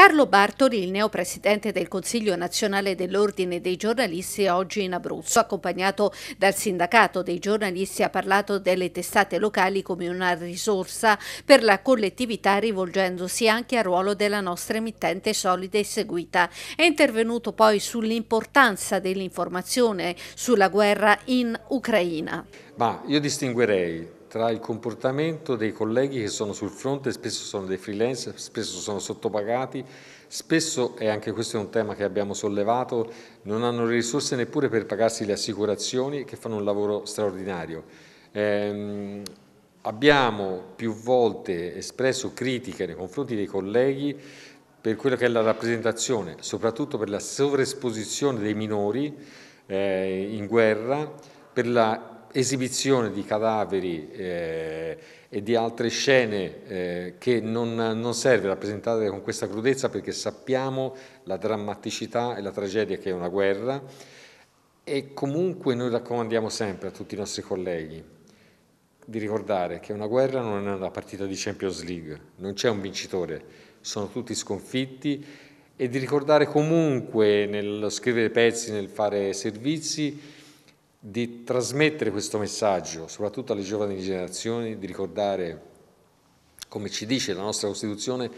Carlo Bartoli, il neopresidente del Consiglio nazionale dell'Ordine dei giornalisti, oggi in Abruzzo. Accompagnato dal sindacato dei giornalisti, ha parlato delle testate locali come una risorsa per la collettività, rivolgendosi anche al ruolo della nostra emittente solida e seguita. È intervenuto poi sull'importanza dell'informazione sulla guerra in Ucraina. Ma io distinguerei tra il comportamento dei colleghi che sono sul fronte, spesso sono dei freelance, spesso sono sottopagati, spesso, e anche questo è un tema che abbiamo sollevato, non hanno le risorse neppure per pagarsi le assicurazioni che fanno un lavoro straordinario. Eh, abbiamo più volte espresso critiche nei confronti dei colleghi per quello che è la rappresentazione, soprattutto per la sovraesposizione dei minori eh, in guerra, per la esibizione di cadaveri eh, e di altre scene eh, che non, non, serve rappresentare con questa crudezza perché sappiamo la drammaticità e la tragedia che è una guerra e comunque noi raccomandiamo sempre a tutti i nostri colleghi di ricordare che una guerra non è una partita di Champions League, non c'è un vincitore, sono tutti sconfitti e di ricordare comunque nello scrivere pezzi, nel fare servizi, di trasmettere questo messaggio, soprattutto alle giovani generazioni, di ricordare, come ci dice la nostra Costituzione,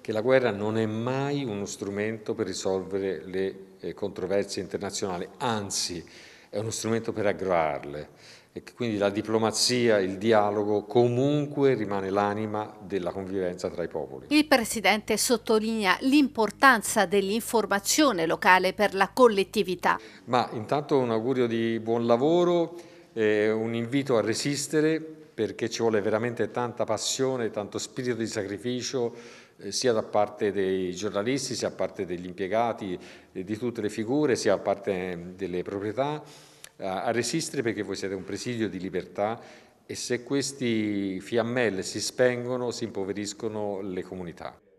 che la guerra non è mai uno strumento per risolvere le eh, controversie internazionali, anzi è uno strumento per aggravarle e quindi la diplomazia, il dialogo comunque rimane l'anima della convivenza tra i popoli. Il Presidente sottolinea l'importanza dell'informazione locale per la collettività. Ma intanto un augurio di buon lavoro, eh, un invito a resistere perché ci vuole veramente tanta passione, tanto spirito di sacrificio, eh, sia da parte dei giornalisti, sia da parte degli impiegati, eh, di tutte le figure, sia da parte ehm, delle proprietà, a resistere perché voi siete un presidio di libertà e se questi fiammelle si spengono si impoveriscono le comunità.